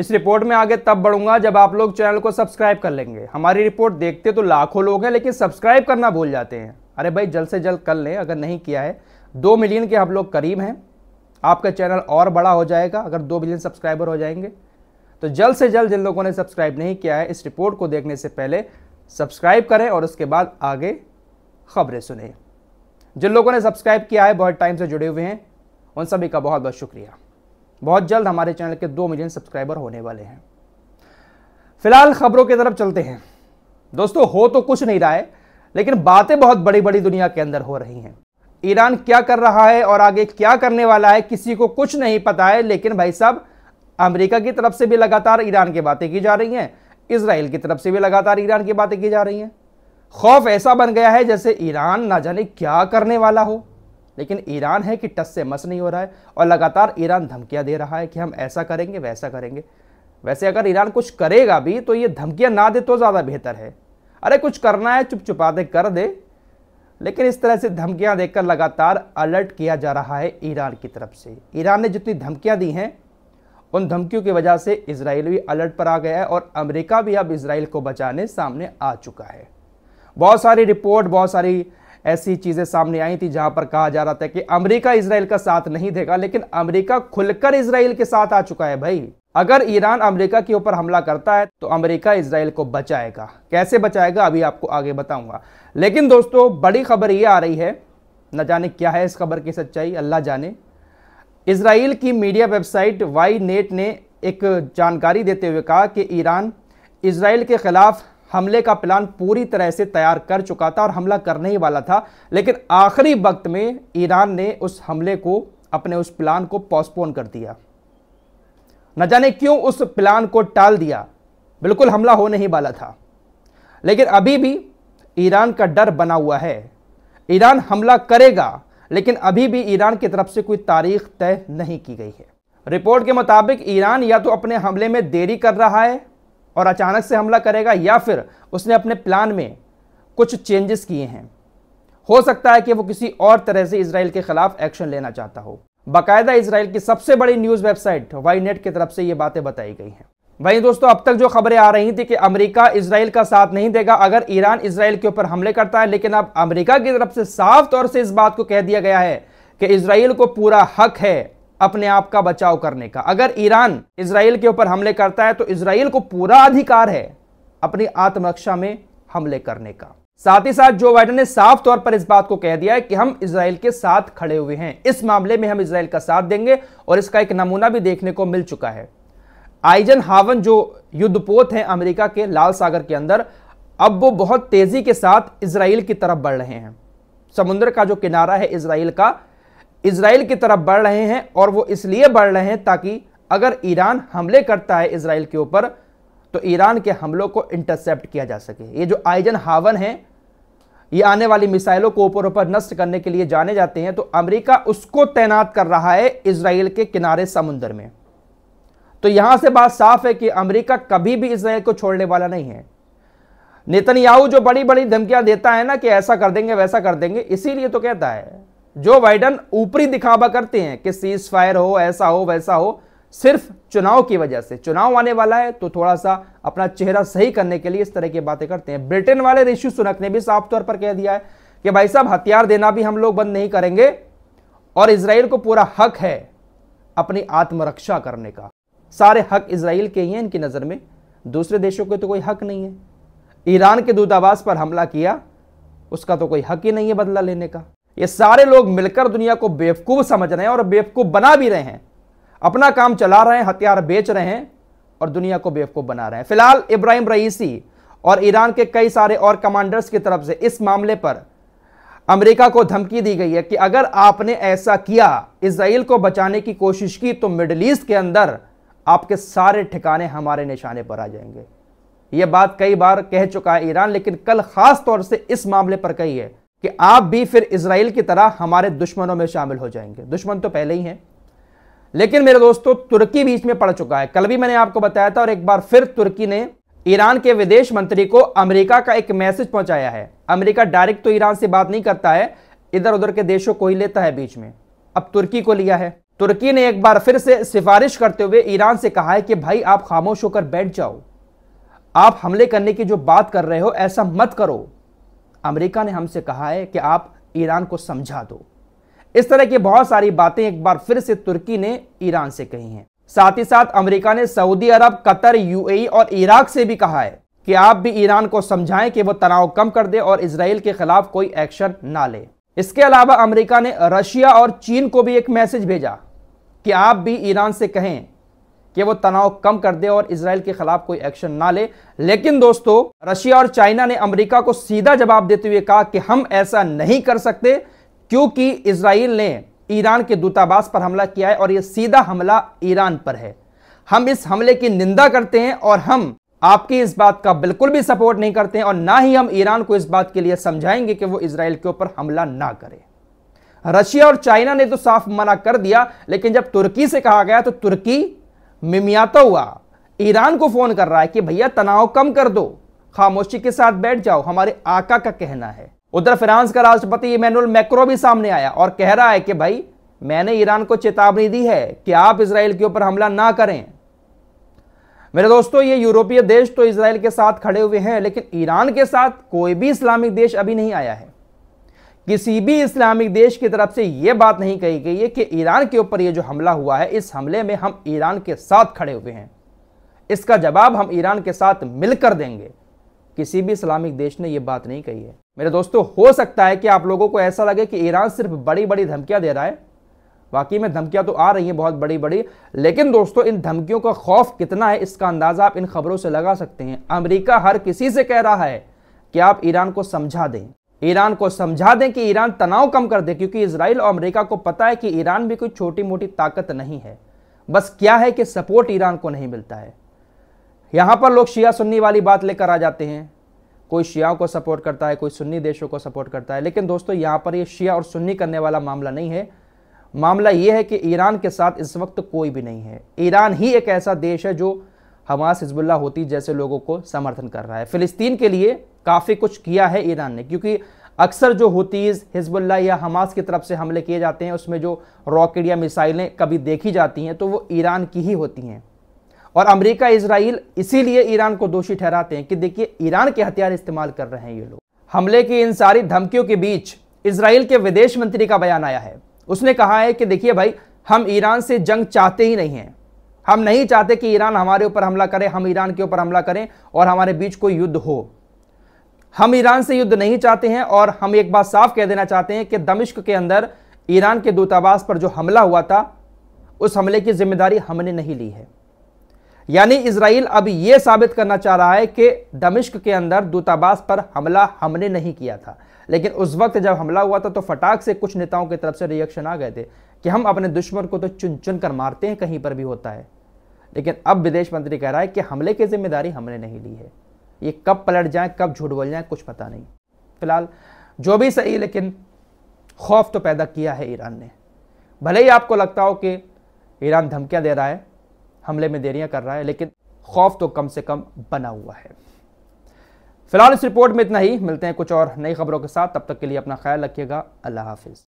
इस रिपोर्ट में आगे तब बढ़ूंगा जब आप लोग चैनल को सब्सक्राइब कर लेंगे हमारी रिपोर्ट देखते तो लाखों लोग हैं लेकिन सब्सक्राइब करना भूल जाते हैं अरे भाई जल्द से जल्द कर लें अगर नहीं किया है दो मिलियन के हम लोग करीब हैं आपका चैनल और बड़ा हो जाएगा अगर दो मिलियन सब्सक्राइबर हो जाएंगे तो जल्द से जल्द जिन लोगों ने सब्सक्राइब नहीं किया है इस रिपोर्ट को देखने से पहले सब्सक्राइब करें और उसके बाद आगे खबरें सुने जिन लोगों ने सब्सक्राइब किया है बहुत टाइम से जुड़े हुए हैं उन सभी का बहुत बहुत शुक्रिया बहुत जल्द हमारे चैनल के दो मिलियन सब्सक्राइबर होने वाले हैं फिलहाल खबरों की तरफ चलते हैं दोस्तों हो तो कुछ नहीं रहा है लेकिन बातें बहुत बड़ी बड़ी दुनिया के अंदर हो रही हैं ईरान क्या कर रहा है और आगे क्या करने वाला है किसी को कुछ नहीं पता है लेकिन भाई साहब अमेरिका की तरफ से भी लगातार ईरान की बातें की जा रही हैं इसराइल की तरफ से भी लगातार ईरान की बातें की जा रही हैं खौफ ऐसा बन गया है जैसे ईरान ना जाने क्या करने वाला हो लेकिन ईरान है कि टस से मस नहीं हो रहा है और लगातार ईरान धमकियां दे रहा है कि हम ऐसा करेंगे वैसा करेंगे वैसे अगर ईरान कुछ करेगा भी तो ये धमकियां ना दे तो ज़्यादा बेहतर है अरे कुछ करना है चुप चुपा दे कर दे लेकिन इस तरह से धमकियां देकर लगातार अलर्ट किया जा रहा है ईरान की तरफ से ईरान ने जितनी धमकियां दी हैं उन धमकियों की वजह से इसराइल भी अलर्ट पर आ गया है और अमेरिका भी अब इसराइल को बचाने सामने आ चुका है बहुत सारी रिपोर्ट बहुत सारी ऐसी चीज़ें सामने आई थी जहां पर कहा जा रहा था कि अमेरिका इसराइल का साथ नहीं देगा लेकिन अमेरिका खुलकर इसराइल के साथ आ चुका है भाई अगर ईरान अमेरिका के ऊपर हमला करता है तो अमेरिका इसराइल को बचाएगा कैसे बचाएगा अभी आपको आगे बताऊंगा लेकिन दोस्तों बड़ी खबर ये आ रही है न जाने क्या है इस खबर की सच्चाई अल्लाह जाने इसराइल की मीडिया वेबसाइट वाई नेट ने एक जानकारी देते हुए कहा कि ईरान इसराइल के ख़िलाफ़ हमले का प्लान पूरी तरह से तैयार कर चुका था और हमला करने ही वाला था लेकिन आखिरी वक्त में ईरान ने उस हमले को अपने उस प्लान को पोस्टपोन कर दिया न जाने क्यों उस प्लान को टाल दिया बिल्कुल हमला होने ही वाला था लेकिन अभी भी ईरान का डर बना हुआ है ईरान हमला करेगा लेकिन अभी भी ईरान की तरफ से कोई तारीख तय नहीं की गई है रिपोर्ट के मुताबिक ईरान या तो अपने हमले में देरी कर रहा है और अचानक से हमला करेगा या फिर उसने अपने प्लान में कुछ चेंजेस किए हैं हो सकता है कि वो किसी और तरह से इसराइल के खिलाफ एक्शन लेना चाहता हो बाकायदा इसराइल की सबसे बड़ी न्यूज़ वेबसाइट वाई नेट की तरफ से ये बातें बताई गई हैं वहीं दोस्तों अब तक जो खबरें आ रही थी कि अमेरिका इसराइल का साथ नहीं देगा अगर ईरान इसराइल के ऊपर हमले करता है लेकिन अब अमेरिका की तरफ से साफ तौर से इस बात को कह दिया गया है कि इसराइल को पूरा हक है अपने आप का बचाव करने का अगर ईरान इसराइल के ऊपर हमले करता है तो इसराइल को पूरा अधिकार है अपनी आत्मरक्षा में हमले करने का साथ ही साथ जो बाइडन ने साफ तौर पर इस बात को कह दिया है कि हम इसराइल के साथ खड़े हुए हैं इस मामले में हम इसराइल का साथ देंगे और इसका एक नमूना भी देखने को मिल चुका है आइजन हावन जो युद्धपोत हैं अमेरिका के लाल सागर के अंदर अब वो बहुत तेजी के साथ इसराइल की तरफ बढ़ रहे हैं समुद्र का जो किनारा है इसराइल का इसराइल की तरफ बढ़ रहे हैं और वो इसलिए बढ़ रहे हैं ताकि अगर ईरान हमले करता है इसराइल के ऊपर तो ईरान के हमलों को इंटरसेप्ट किया जा सके ये जो आइजन हावन है ये आने वाली मिसाइलों को ऊपर ऊपर नष्ट करने के लिए जाने जाते हैं तो अमेरिका उसको तैनात कर रहा है इसराइल के किनारे समुद्र में तो यहां से बात साफ है कि अमेरिका कभी भी इसराइल को छोड़ने वाला नहीं है नेतन्याहू जो बड़ी बड़ी धमकियां देता है ना कि ऐसा कर देंगे वैसा कर देंगे इसीलिए तो कहता है जो बाइडन ऊपरी दिखावा करते हैं कि सीज फायर हो ऐसा हो वैसा हो सिर्फ चुनाव की वजह से चुनाव आने वाला है तो थोड़ा सा अपना चेहरा सही करने के लिए इस तरह की बातें करते हैं ब्रिटेन वाले ऋषि सुनक ने भी साफ तौर पर कह दिया है कि भाई साहब हथियार देना भी हम लोग बंद नहीं करेंगे और इसराइल को पूरा हक है अपनी आत्मरक्षा करने का सारे हक इसराइल के ही हैं इनकी नज़र में दूसरे देशों के तो कोई हक नहीं है ईरान के दूतावास पर हमला किया उसका तो कोई हक ही नहीं है बदला लेने का ये सारे लोग मिलकर दुनिया को बेवकूफ़ समझ रहे हैं और बेवकूफ़ बना भी रहे हैं अपना काम चला रहे हैं हथियार बेच रहे हैं और दुनिया को बेवकूफ़ बना रहे हैं फिलहाल इब्राहिम रईसी और ईरान के कई सारे और कमांडर्स की तरफ से इस मामले पर अमेरिका को धमकी दी गई है कि अगर आपने ऐसा किया इसराइल को बचाने की कोशिश की तो मिडल ईस्ट के अंदर आपके सारे ठिकाने हमारे निशाने पर आ जाएंगे यह बात कई बार कह चुका है ईरान लेकिन कल खास तौर से इस मामले पर कही है कि आप भी फिर इसराइल की तरह हमारे दुश्मनों में शामिल हो जाएंगे दुश्मन तो पहले ही हैं लेकिन मेरे दोस्तों तुर्की बीच में पड़ चुका है कल भी मैंने आपको बताया था और एक बार फिर तुर्की ने ईरान के विदेश मंत्री को अमेरिका का एक मैसेज पहुंचाया है अमेरिका डायरेक्ट तो ईरान से बात नहीं करता है इधर उधर के देशों को ही लेता है बीच में अब तुर्की को लिया है तुर्की ने एक बार फिर से सिफारिश करते हुए ईरान से कहा है कि भाई आप खामोश होकर बैठ जाओ आप हमले करने की जो बात कर रहे हो ऐसा मत करो अमेरिका ने हमसे कहा है कि आप ईरान को समझा दो इस तरह की बहुत सारी बातें एक बार फिर से तुर्की ने ईरान से कही हैं साथ ही साथ अमेरिका ने सऊदी अरब कतर यूएई और इराक से भी कहा है कि आप भी ईरान को समझाएं कि वो तनाव कम कर दे और इसराइल के खिलाफ कोई एक्शन ना ले इसके अलावा अमेरिका ने रशिया और चीन को भी एक मैसेज भेजा कि आप भी ईरान से कहें कि वो तनाव कम कर दे और इसराइल के खिलाफ कोई एक्शन ना ले लेकिन दोस्तों रशिया और चाइना ने अमेरिका को सीधा जवाब देते हुए कहा कि हम ऐसा नहीं कर सकते क्योंकि इसराइल ने ईरान के दूतावास पर हमला किया है और यह सीधा हमला ईरान पर है हम इस हमले की निंदा करते हैं और हम आपकी इस बात का बिल्कुल भी सपोर्ट नहीं करते हैं और ना ही हम ईरान को इस बात के लिए समझाएंगे कि वो इसराइल के ऊपर हमला ना करे रशिया और चाइना ने तो साफ मना कर दिया लेकिन जब तुर्की से कहा गया तो तुर्की मिमियाता हुआ ईरान को फोन कर रहा है कि भैया तनाव कम कर दो खामोशी के साथ बैठ जाओ हमारे आका का कहना है उधर फ्रांस का राष्ट्रपति इमैनुअल मैक्रो भी सामने आया और कह रहा है कि भाई मैंने ईरान को चेतावनी दी है कि आप इसराइल के ऊपर हमला ना करें मेरे दोस्तों ये यूरोपीय देश तो इसराइल के साथ खड़े हुए हैं लेकिन ईरान के साथ कोई भी इस्लामिक देश अभी नहीं आया है किसी भी इस्लामिक देश की तरफ से ये बात नहीं कही गई है कि ईरान के ऊपर ये जो हमला हुआ है इस हमले में हम ईरान के साथ खड़े हुए हैं इसका जवाब हम ईरान के साथ मिलकर देंगे किसी भी इस्लामिक देश ने यह बात नहीं कही है मेरे दोस्तों हो सकता है कि आप लोगों को ऐसा लगे कि ईरान सिर्फ बड़ी बड़ी धमकियां दे रहा है बाकी में धमकियां तो आ रही हैं बहुत बड़ी बड़ी लेकिन दोस्तों इन धमकियों का खौफ कितना है इसका अंदाज़ा आप इन खबरों से लगा सकते हैं अमेरिका हर किसी से कह रहा है कि आप ईरान को समझा दें ईरान को समझा दें कि ईरान तनाव कम कर दे क्योंकि इसराइल और अमेरिका को पता है कि ईरान भी कोई छोटी मोटी ताकत नहीं है बस क्या है कि सपोर्ट ईरान को नहीं मिलता है यहाँ पर लोग शिया सुन्नी वाली बात लेकर आ जाते हैं कोई शियाओं को सपोर्ट करता है कोई सुन्नी देशों को सपोर्ट करता है लेकिन दोस्तों यहाँ पर ये शिया और सुन्नी करने वाला मामला नहीं है मामला ये है कि ईरान के साथ इस वक्त कोई भी नहीं है ईरान ही एक ऐसा देश है जो हमास हिजबुल्ला होती जैसे लोगों को समर्थन कर रहा है फिलिस्तीन के लिए काफ़ी कुछ किया है ईरान ने क्योंकि अक्सर जो होतीज हिजबुल्ला या हमास की तरफ से हमले किए जाते हैं उसमें जो रॉकेट या मिसाइलें कभी देखी जाती हैं तो वो ईरान की ही होती हैं और अमेरिका इसराइल इसीलिए ईरान को दोषी ठहराते हैं कि देखिए ईरान के हथियार इस्तेमाल कर रहे हैं ये लोग हमले की इन सारी धमकियों के बीच इसराइल के विदेश मंत्री का बयान आया है उसने कहा है कि देखिए भाई हम ईरान से जंग चाहते ही नहीं हैं हम नहीं चाहते कि ईरान हमारे ऊपर हमला करे हम ईरान के ऊपर हमला करें और हमारे बीच कोई युद्ध हो हम ईरान से युद्ध नहीं चाहते हैं और हम एक बात साफ कह देना चाहते हैं कि दमिश्क के अंदर ईरान के दूतावास पर जो हमला हुआ था उस हमले की जिम्मेदारी हमने नहीं ली है यानी इसराइल अब यह साबित करना चाह रहा है कि दमिश्क के अंदर दूतावास पर हमला हमने नहीं किया था लेकिन उस वक्त जब हमला हुआ था तो फटाक से कुछ नेताओं की तरफ से रिएक्शन आ गए थे कि हम अपने दुश्मन को तो चुन चुन कर मारते हैं कहीं पर भी होता है लेकिन अब विदेश मंत्री कह रहा है कि हमले की जिम्मेदारी हमने नहीं ली है ये कब पलट जाएं कब झूठ बोल जाएं कुछ पता नहीं फिलहाल जो भी सही लेकिन खौफ तो पैदा किया है ईरान ने भले ही आपको लगता हो कि ईरान धमकियां दे रहा है हमले में देरियां कर रहा है लेकिन खौफ तो कम से कम बना हुआ है फिलहाल इस रिपोर्ट में इतना ही मिलते हैं कुछ और नई खबरों के साथ तब तक के लिए अपना ख्याल रखिएगा अल्लाह हाफिज़